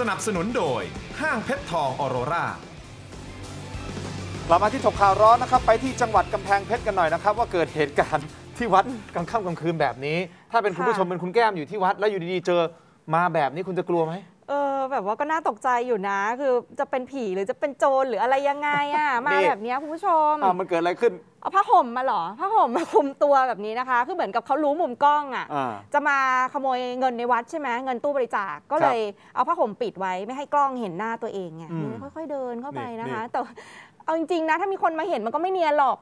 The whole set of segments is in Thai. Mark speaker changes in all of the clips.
Speaker 1: สนับสนุนโดย ห้างเพชร ทองออโรรากลับมาที่ถกข่าวร้อนนะครับไปที่จังหวัดกำแพงเพชรกันหน่อยนะครับ ว่าเกิดเหตุการณ์ที่วัดกลางค่ำกลางคืนแบบนี้ ถ้าเป็นคุณผู้ชมเป็นคุณแก้มอยู่ที่วัดแล้วอยู่ดี ๆ เจอมาแบบนี้คุณจะกลัวไหม
Speaker 2: แบบว่าก็น่าตกใจอยู่นะ คือจะเป็นผี หรือจะเป็นโจรหรืออะไรยังไงอ่ะ มาแบบนี้คุณผู้ชมอ่ามันเกิดอะไรขึ้น เอาผ้าห่มมาหรอผ้าห่มมาคุมตัวแบบนี้นะคะ คือเหมือนกับเขารู้มุมกล้องอ่ะจะมาขโมยเงินในวัดใช่ไหมเงินตู้บริจาคก็เลยเอาผ้าห่มปิดไว้ไม่ให้กล้องเห็นหน้าตัวเองไงค่อย ๆ เดินเข้าไปนะคะ แต่เอาจริงๆนะ ถ้ามีคนมาเห็นมันก็ไม่เนียนหรอก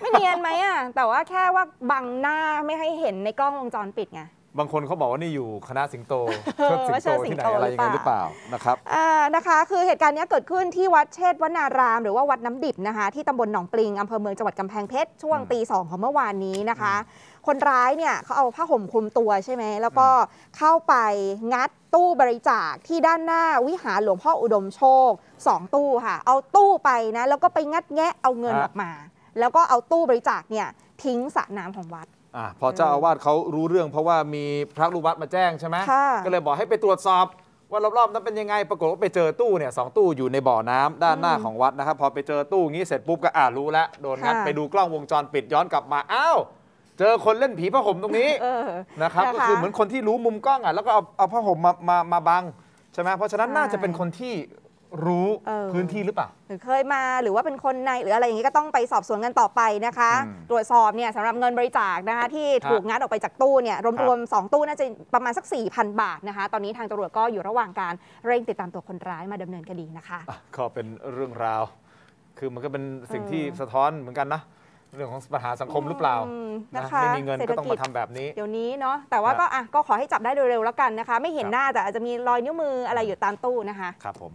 Speaker 2: ไม่เนียนไหมอ่ะ แต่ว่าแค่ว่าบังหน้าไม่ให้เห็นในกล้องวงจรปิดไง
Speaker 1: บางคนเขาบอกว่านี่อยู่คณะสิงโตเชิดสิงโตที่ไหนอะไรยังไงหรือเปล่านะครับ
Speaker 2: นะคะ คือเหตุการณ์นี้เกิดขึ้นที่วัดเชษวนารามหรือว่าวัดน้ำดิบนะคะ ที่ตำบลหนองปลิงอำเภอเมืองจังหวัดกำแพงเพชรช่วงตีสองของเมื่อวานนี้นะคะ คนร้ายเนี่ยเขาเอาผ้าห่มคลุมตัวใช่ไหมแล้วก็เข้าไปงัดตู้บริจาคที่ด้านหน้าวิหารหลวงพ่ออุดมโชคสองตู้ค่ะเอาตู้ไปนะแล้วก็ไปงัดแงะเอาเงินออกมา แล้วก็เอาตู้บริจาคเนี่ยทิ้งสระน้ำของวัด
Speaker 1: อ่าพอเจ้าอาวาสเขารู้เรื่องเพราะว่ามีพระลูกวัดมาแจ้งใช่ไหมก็เลยบอกให้ไปตรวจสอบว่ารอบๆนั้นเป็นยังไง ปรากฏว่าไปเจอตู้เนี่ยสองตู้อยู่ในบ่อน้ำ ด้านหน้าของวัดนะครับพอไปเจอตู้งี้เสร็จปุ๊บก็อ่ารู้แล้วโดนงัดไปดูกล้องวงจรปิดย้อนกลับมาอ้าวเจอคนเล่นผีผ้าห่มตรงนี้นะครับก็คือเหมือนคนที่รู้มุมกล้องอ่ะแล้วก็เอาเอาผ้าห่มมามามาบังใช่ไหมเพราะฉะนั้นน่าจะเป็นคนที่รู้พื้นที่หรือเปล่า
Speaker 2: หรือเคยมาหรือว่าเป็นคนในหรืออะไรอย่างนี้ก็ต้องไปสอบสวนกันต่อไปนะคะ ตรวจสอบเนี่ยสำหรับเงินบริจาคนะคะที่ถูกงัดออกไปจากตู้เนี่ยรวมๆสองตู้น่าจะประมาณสัก4,000บาทนะคะ ตอนนี้ทางตำรวจก็อยู่ระหว่างการ เร่งติดตามตัวคนร้ายมาดำเนินคดีนะคะ
Speaker 1: ก็เป็นเรื่องราว คือมันก็เป็นสิ่งที่สะท้อนเหมือนกันนะเรื่องของปัญหาสังคมหรือเปล่านะคะไม่มีเงินก็ต้องมาทำแบบนี้ เดี๋
Speaker 2: ยวนี้เนาะแต่ว่าก็อ่ะก็ขอให้จับได้โดยเร็วแล้วกันนะคะ ไม่เห็นหน้าแต่อาจจะมีรอยนิ้วมืออะไรอยู่ตามตู้นะคะครับผม